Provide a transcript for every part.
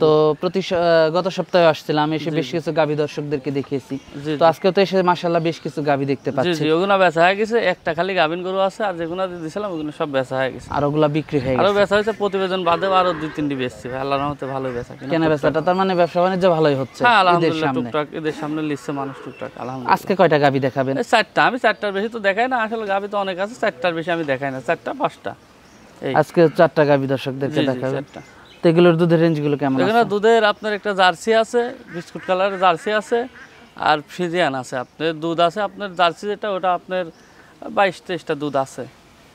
তো প্রতি গত সপ্তাহে আসছিলাম এসে বেশ কিছু গাভী দর্শকদেরকে দেখিয়েছি তো আজকে তো এসে মাশাআল্লাহ বেশ কিছু গাভী দেখতে পাচ্ছি ওগুলো বেচা হয়ে গেছে একটা খালি গাভিন গরু আছে আর যেগুলো দিয়েছিলাম ওগুলো সব বেচা হয়ে গেছে আর ওগুলো বিক্রি হয়ে গেছে আর বেচা হয়েছে প্রতিবেদন বাদে আরো দুই তিনটি বেচছি আল্লাহ রহমতে ভালো বেচা কেন বেচাটা তার মানে ব্যবসা বাণিজ্য ভালোই হচ্ছে এদের হ্যাঁ, সামনে লিখছে মানুষ টুকটাক আলহামদুলিল্লাহ আজকে কয়টা গাভী দেখাবেন চারটা আমি চারটার বেশি তো দেখাই না আসলে গাভী তো অনেক আছে চারটার বেশি আমি দেখাই না চারটা পাঁচটা আজকে চারটা গাভী দর্শকদেরকে দেখাবেন চারটা তো এগুলোর দুধের রেঞ্জগুলো কেমন এখানে দুধের আপনার একটা জার্সি আছে বিস্কুট কালারের জার্সি আছে আর ফ্রিজিয়ান আছে আপনার দুধ আছে আপনার জার্সি যেটা ওটা আপনার বাইশ তেইশটা দুধ আছে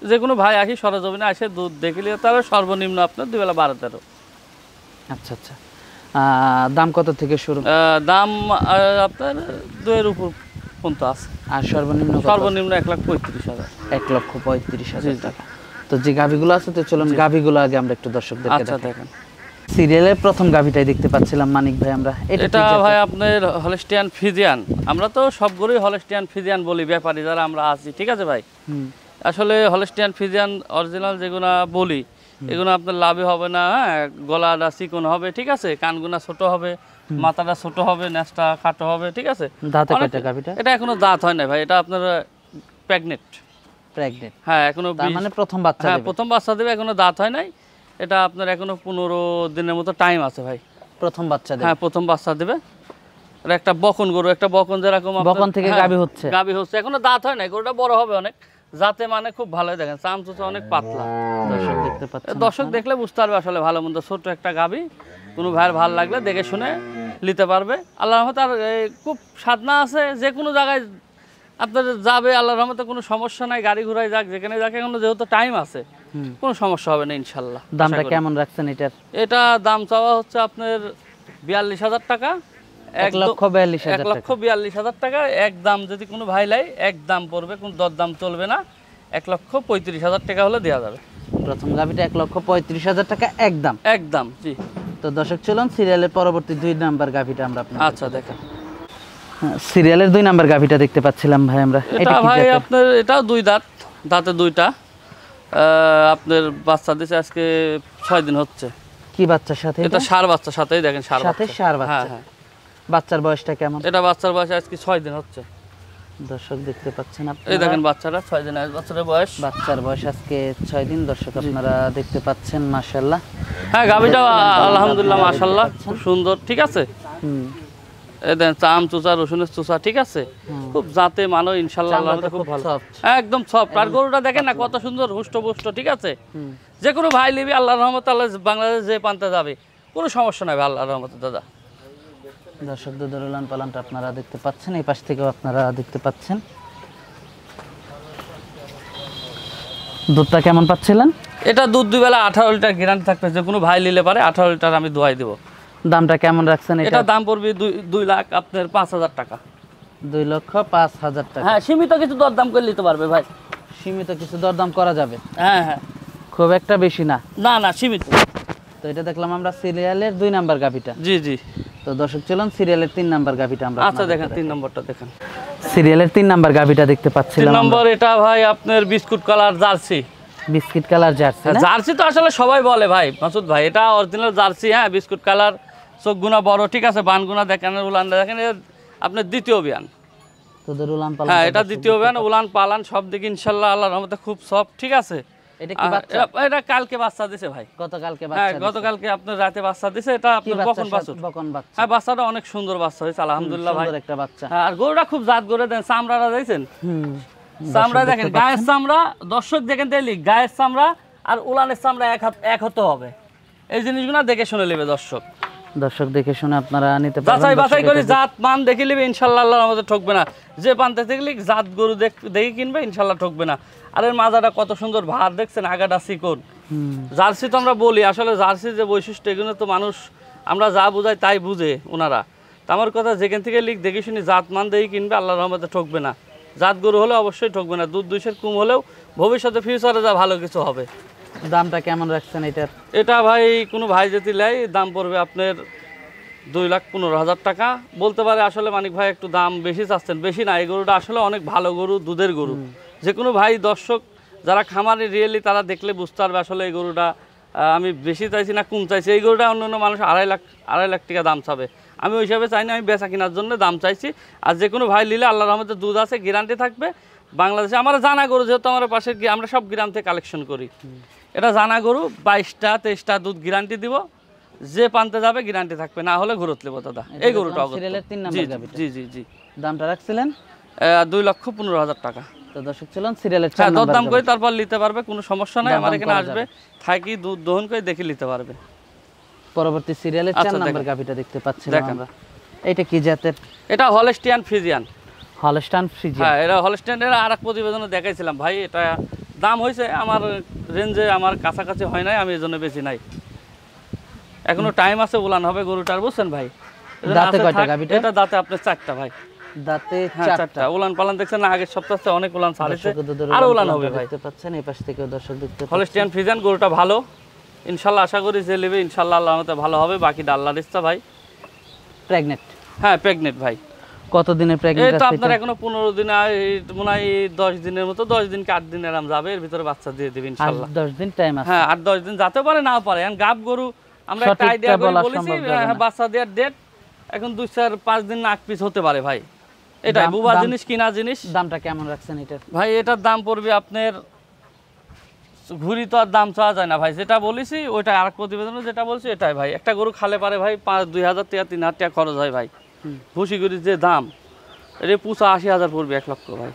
যে কোনো ভাই আসি সরজমিনে আসে দুধ দেখিলে তাহলে সর্বনিম্ন আপনার দুবেলা বারো তেরো আচ্ছা আচ্ছা দাম কত থেকে শুরু দাম আপনার দুয়ের উপর পর্যন্ত আছে আর সর্বনিম্ন সর্বনিম্ন এক লাখ পঁয়ত্রিশ হাজার এক লক্ষ পঁয়ত্রিশ হাজার টাকা তো যে গাভীগুলো আছে তো চলুন গাভীগুলো আগে আমরা একটু দর্শকদেরকে আচ্ছা, দেখেন সিরিয়ালের প্রথম গাভীটাই দেখতে পাচ্ছিলাম মানিক ভাই আমরা এটা ভাই আপনার হলস্টিয়ান ফিজিয়ান আমরা তো সবগুলোই হলস্টিয়ান ফিজিয়ান বলি ব্যাপারী যারা আমরা আছি ঠিক আছে ভাই আসলে হলিস্টিয়ান ফিজিয়ান অরিজিনাল যেগুলো বলি এগুলো আপনার লাভে হবে না হ্যাঁ গলাটা চিকন হবে ঠিক আছে কানগুনা ছোট হবে মাথাটা ছোট হবে নেসটা খাটো হবে ঠিক আছে দাঁতে এটা এখনো দাঁত হয় না ভাই এটা আপনার প্রেগনেন্ট হ্যাঁ এখনো মানে প্রথম বাচ্চা হ্যাঁ প্রথম বাচ্চা দেবে এখনো দাঁত হয় নাই এটা আপনার এখনো দিনের মতো টাইম আছে ভাই প্রথম বাচ্চা দেবে হ্যাঁ প্রথম বাচ্চা দেবে আর একটা বকন গরু একটা বকন যেরকম বকন থেকে হ্যাঁ, গাবি হচ্ছে গাবি হচ্ছে এখনো দাঁত হয় নাই গরুটা বড় হবে অনেক যাতে মানে খুব ভালো দেখেন চামচুচা অনেক পাতলা দর্শক দেখতে পাচ্ছেন দর্শক দেখলে বুঝতে পারবে আসলে ভালো মন্দ ছোট্ট একটা গাবি কোনো ভাইয়ের ভালো লাগলে দেখে শুনে নিতে পারবে আল্লাহ তার খুব সাধনা আছে যে কোনো জায়গায় আপনার যাবে আল্লাহ রহমতে কোনো সমস্যা নাই গাড়ি ঘুরাই যাক যেখানে যাক এখন যেহেতু টাইম আছে কোনো সমস্যা হবে না ইনশাল্লাহ দামটা কেমন রাখছেন এটার এটা দাম চাওয়া হচ্ছে আপনার বিয়াল্লিশ হাজার টাকা এক লক্ষ বিয়াল্লিশ এক লক্ষ বিয়াল্লিশ হাজার টাকা এক দাম যদি কোনো ভাই লাই এক দাম পড়বে কোনো দর দাম চলবে না এক লক্ষ পঁয়ত্রিশ হাজার টাকা হলে দেওয়া যাবে প্রথম গাভিটা এক লক্ষ পঁয়ত্রিশ হাজার টাকা একদম একদম জি তো দর্শক চলুন সিরিয়ালের পরবর্তী দুই নাম্বার গাভিটা আমরা আচ্ছা দেখা সিরিয়ালের দুই নাম্বার গাভিটা দেখতে পাচ্ছিলাম ভাই আমরা এটা ভাই আপনার এটাও দুই দাঁত দাঁতে দুইটা আপনার বাচ্চা দিছে আজকে ছয় দিন হচ্ছে কি বাচ্চার সাথে এটা সার বাচ্চার সাথেই দেখেন সার সাথে সার হ্যাঁ, বাচ্চা হ্যাঁ বাচ্চার বয়সটা কেমন এটা বাচ্চার বয়স আজকে ছয় দিন হচ্ছে দর্শক দেখতে পাচ্ছেন আপনি এই দেখেন বাচ্চাটা ছয় দিন আজ বাচ্চার বয়স বাচ্চার বয়স আজকে ছয় দিন দর্শক আপনারা দেখতে পাচ্ছেন মাশাল্লাহ হ্যাঁ গাভিটা আলহামদুলিল্লাহ মাশাল্লাহ খুব সুন্দর ঠিক আছে হুম চাম চোচা রসুনের চোচা ঠিক আছে খুব জাতে মানো ইনশাল্লাহ একদম সফট আর গরুটা দেখেন না কত সুন্দর হুষ্ট ঠিক আছে যে কোনো ভাই লিবি আল্লাহ রহমত আল্লাহ বাংলাদেশ যে পানতে যাবে কোনো সমস্যা নাই আল্লাহ রহমত দাদা দর্শক দুধের উলান পালানটা আপনারা দেখতে পাচ্ছেন এই পাশ থেকেও আপনারা দেখতে পাচ্ছেন দুধটা কেমন পাচ্ছিলেন এটা দুধ দুবেলা আঠারো লিটার গ্যারান্টি থাকবে যে কোনো ভাই নিলে পারে আঠারো লিটার আমি দোয়াই দেবো দামটা কেমন রাখছেন এটা দাম পড়বে দুই লাখ আপনার পাঁচ হাজার টাকা দুই লক্ষ পাঁচ হাজার টাকা হ্যাঁ সীমিত কিছু দরদাম করে নিতে পারবে ভাই সীমিত কিছু দরদাম করা যাবে হ্যাঁ হ্যাঁ খুব একটা বেশি না না না সীমিত তো এটা দেখলাম আমরা সিরিয়ালের দুই নাম্বার গাভিটা জি জি তো দর্শক চলুন সিরিয়ালের তিন নাম্বার গাভিটা আমরা আচ্ছা দেখেন তিন নম্বরটা দেখেন সিরিয়ালের তিন নাম্বার গাভিটা দেখতে পাচ্ছিলাম তিন নম্বর এটা ভাই আপনার biscuit colour jersey biscuit colour jersey jersey তো আসলে সবাই বলে ভাই মাসুদ ভাই এটা অরিজিনাল জার্সি হ্যাঁ বিস্কুট কালার গুণা বড় ঠিক আছে গুণা দেখেন উলান দেখেন আপনি দ্বিতীয় অভিযান তোদের উলান হ্যাঁ এটা দ্বিতীয় অভিযান উলান পালান সব দিকে ইনশাল্লাহ আল্লাহর রহমতে খুব সব ঠিক আছে হ্যাঁ, হ্যাঁ, হ্যাঁ, আর গরুটা খুব জাত গরু দেন দেখছেন দেখেন গায়ের চামড়া দর্শক দেখেন গায়ের চামড়া আর উলানের চামড়া এক হাত এক হতে হবে এই জিনিসগুলো দেখে শুনে নেবে দর্শক দর্শক দেখে শুনে আপনারা নিতে পারবেন বাছাই করে জাত মান দেখে নেবে ইনশাআল্লাহ আল্লাহর আমাদের ঠকবে না যে পান্তা দেখলি জাত গরু দেখে কিনবে ইনশাআল্লাহ ঠকবে না আর এর মাজাটা কত সুন্দর ভার দেখছেন আগাটা শিকড় জার্সি তো আমরা বলি আসলে জার্সি যে বৈশিষ্ট্য এগুলো তো মানুষ আমরা যা বোঝাই তাই বুঝে ওনারা তো আমার কথা যেখান থেকে লিখ দেখে শুনি জাত মান দেখে কিনবে আল্লাহর রহমতে ঠকবে না জাত গরু হলে অবশ্যই ঠকবে না দুধ দুইশের কুম হলেও ভবিষ্যতে ফিউচারে যা ভালো কিছু হবে দামটা কেমন রাখছেন এটার এটা ভাই কোনো ভাই যদি নেয় দাম পড়বে আপনার দুই লাখ পনেরো হাজার টাকা বলতে পারে আসলে মানিক ভাই একটু দাম বেশি চাচ্ছেন বেশি না এই গরুটা আসলে অনেক ভালো গরু দুধের গরু যে কোনো ভাই দর্শক যারা খামারে রিয়েলি তারা দেখলে বুঝতে পারবে আসলে এই গরুটা আমি বেশি চাইছি না কম চাইছি এই গরুটা অন্য অন্য মানুষ আড়াই লাখ আড়াই লাখ টাকা দাম চাবে আমি ওই হিসাবে চাই না আমি বেচা কেনার জন্য দাম চাইছি আর যে কোনো ভাই নিলে আল্লাহ রহমতে দুধ আছে গ্যারান্টি থাকবে বাংলাদেশে আমরা জানা গরু যেহেতু আমার পাশে আমরা সব গ্রাম থেকে কালেকশন করি এটা জানা গরু বাইশটা তেইশটা দুধ গ্যারান্টি দিব যে পানতে যাবে গ্যারান্টি থাকবে না হলে ঘুরত নেব দাদা এই গরুটা জি জি জি দামটা রাখছিলেন দুই লক্ষ পনেরো হাজার টাকা হলস্টিয়ান এর হ্যাঁ, আচ্ছা, হ্যাঁ, দেখাইছিলাম ভাই এটা দাম হয়েছে আমার রেঞ্জে আমার কাছাকাছি হয় নাই আমি এই জন্য বেশি নাই এখনো টাইম আছে উলান হবে গরুটার বুঝছেন ভাই দাঁতে এটা দাঁতে আপনার চারটা ভাই হ্যাঁ, উলান পালান দেখছেন আগের অনেক উলান হবে গরুটা ভালো আশা করি যে নেবে ভালো হবে বাকি আল্লাহর ইচ্ছা ভাই প্রেগনেন্ট হ্যাঁ প্রেগনেন্ট ভাই কত দিনের আপনার এখনো পনেরো দিন আর মনে হয় 10 দিনের মতো দশ দিন আট দিন এরকম যাবে এর ভিতরে বাচ্চা দিয়ে দিবেন ইনশাআল্লাহ দিন টাইম আছে হ্যাঁ আর 10 দিন যেতে পারে না পারে এখন গাব গরু আমরা একটা আইডিয়া বলেছি হ্যাঁ, বাচ্চা দেওয়ার ডেট এখন 2 4 5 দিন আট পিস হতে পারে ভাই এটা বুবা জিনিস কিনা জিনিস দামটা কেমন রাখছেন এটা ভাই এটার দাম পড়বে আপনার ঘুরি তো আর দাম চাওয়া যায় না ভাই যেটা বলেছি ওইটা আর প্রতিবেদনে যেটা বলছি এটাই ভাই একটা গরু খালে পারে ভাই পাঁচ দুই হাজার টাকা তিন হাজার টাকা খরচ হয় ভাই ভুসিগুড়ির যে দাম এটা পুচা আশি হাজার পড়বে এক লক্ষ ভাই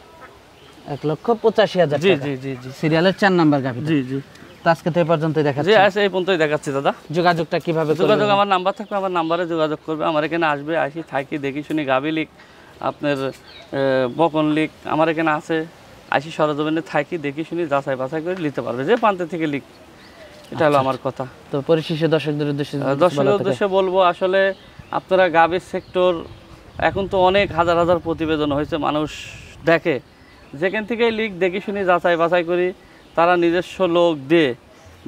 এক লক্ষ পঁচাশি হাজার জি জি জি জি সিরিয়ালের চার নাম্বার গাভি জি জি আজকে তো আচ্ছা, এই পর্যন্তই দেখাচ্ছি দাদা যোগাযোগটা কিভাবে যোগাযোগ আমার নাম্বার থাকবে আমার নাম্বারে যোগাযোগ করবে আমার এখানে আসবে আসি থাকি দেখি শুনি লিক আপনার বকন লিক আমার এখানে আছে আসি সরজমিনে থাকি দেখি শুনি যাচাই বাছাই করে নিতে পারবে যে প্রান্তে থেকে লিক এটা হলো আচ্ছা, আমার কথা আচ্ছা। তো পরিশেষে দর্শকদের উদ্দেশ্যে দর্শকদের উদ্দেশ্যে বলবো আসলে আপনারা গাভীর সেক্টর এখন তো অনেক হাজার হাজার প্রতিবেদন হয়েছে মানুষ দেখে যেখান থেকে লিক দেখে শুনি যাচাই বাছাই করি তারা নিজস্ব লোক দিয়ে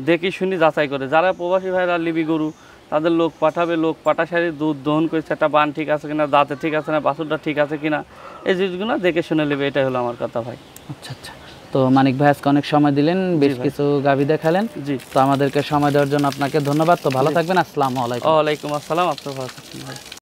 দেখে শুনি যাচাই করে যারা প্রবাসী ভাইরা লিবি গরু তাদের লোক পাঠাবে লোক পাঠা সারি দুধ দহন করেছে একটা বান ঠিক আছে কিনা দাঁতে ঠিক আছে না বাছুরটা ঠিক আছে কিনা এই জিনিসগুলো দেখে শুনে নেবে এটাই হলো আমার কথা ভাই আচ্ছা আচ্ছা তো মানিক ভাই আজকে অনেক সময় দিলেন বেশ কিছু গাভী দেখালেন জি তো আমাদেরকে সময় দেওয়ার জন্য আপনাকে ধন্যবাদ তো ভালো থাকবেন আসসালামু আলাইকুম আসসালাম আপনার ভালো থাকবেন